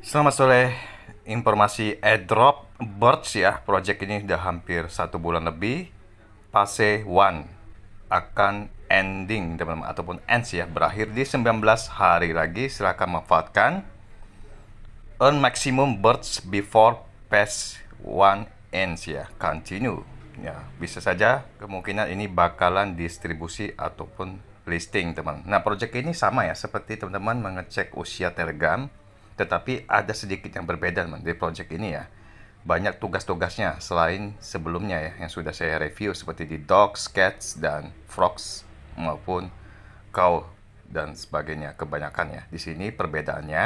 Selamat sore, informasi airdrop Birds ya, project ini sudah hampir satu bulan lebih. Fase One akan ending teman-teman ataupun ends ya berakhir di 19 hari lagi silahkan manfaatkan earn maximum birds before phase One ends ya continue ya bisa saja kemungkinan ini bakalan distribusi ataupun listing teman nah project ini sama ya seperti teman-teman mengecek usia telegram tetapi ada sedikit yang berbeda man, dari project ini ya. Banyak tugas-tugasnya selain sebelumnya ya yang sudah saya review seperti di Docs, Cats, dan Frogs maupun Cow dan sebagainya kebanyakan ya. Di sini perbedaannya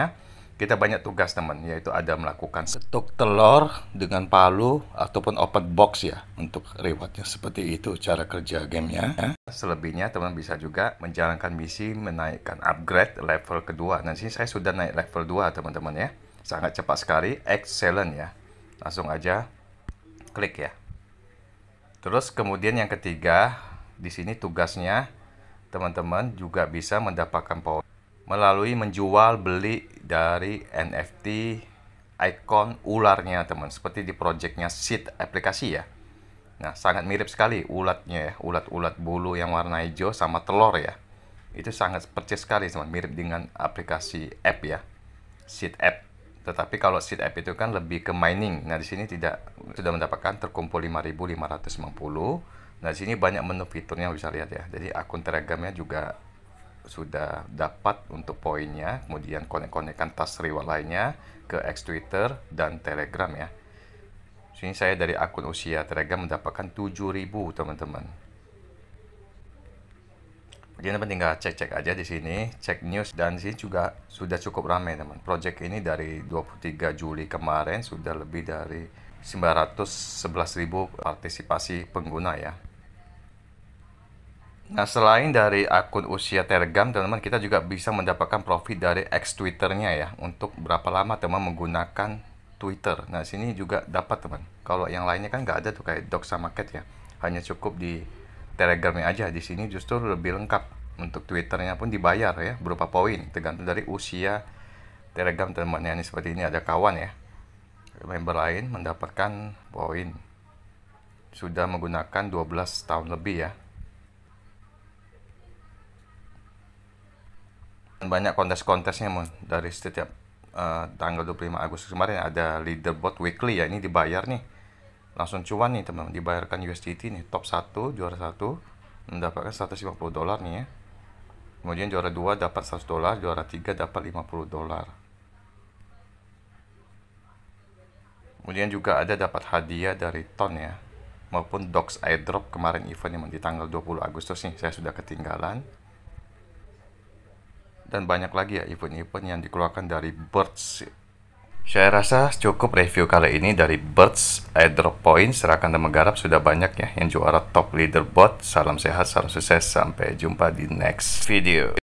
kita banyak tugas teman yaitu ada melakukan setuk telur dengan palu ataupun open box ya untuk rewardnya seperti itu cara kerja gamenya ya. selebihnya teman bisa juga menjalankan misi menaikkan upgrade level kedua nah sini saya sudah naik level 2 teman-teman ya sangat cepat sekali excellent ya langsung aja klik ya terus kemudian yang ketiga di sini tugasnya teman-teman juga bisa mendapatkan power melalui menjual beli dari NFT icon ularnya teman seperti di projectnya seed aplikasi ya nah sangat mirip sekali ulatnya ya ulat-ulat bulu yang warna hijau sama telur ya itu sangat percis sekali teman mirip dengan aplikasi app ya seed app tetapi kalau seed app itu kan lebih ke mining nah di sini tidak sudah mendapatkan terkumpul 5.550. nah di sini banyak menu fiturnya bisa lihat ya jadi akun telegramnya juga sudah dapat untuk poinnya, kemudian konek-konekkan tas reward lainnya ke X Twitter dan Telegram ya. Sini saya dari akun usia Telegram mendapatkan 7000 teman-teman. Jadi teman tinggal cek-cek aja di sini, cek news dan sini juga sudah cukup ramai teman. Project ini dari 23 Juli kemarin sudah lebih dari 911.000 partisipasi pengguna ya. Nah, selain dari akun usia Telegram, teman-teman kita juga bisa mendapatkan profit dari ex Twitternya ya untuk berapa lama teman menggunakan Twitter. Nah, sini juga dapat teman. Kalau yang lainnya kan nggak ada tuh kayak Doc sama Cat ya. Hanya cukup di Telegramnya aja. Di sini justru lebih lengkap. Untuk Twitternya pun dibayar ya berupa poin tergantung dari usia Telegram teman-teman. Ya, ini seperti ini ada kawan ya. Member lain mendapatkan poin sudah menggunakan 12 tahun lebih ya banyak kontes-kontesnya mon dari setiap uh, tanggal 25 Agustus kemarin ada leaderboard weekly ya ini dibayar nih langsung cuan nih teman dibayarkan USDT nih top 1 juara 1 mendapatkan 150 dolar nih ya kemudian juara 2 dapat 100 dolar juara 3 dapat 50 dolar kemudian juga ada dapat hadiah dari ton ya maupun docs airdrop kemarin event yang di tanggal 20 Agustus nih saya sudah ketinggalan dan banyak lagi ya event-event yang dikeluarkan dari Birds. Saya rasa cukup review kali ini dari Birds, Airdrop Point, serahkan dan Menggarap sudah banyak ya yang juara top leaderboard. Salam sehat, salam sukses, sampai jumpa di next video.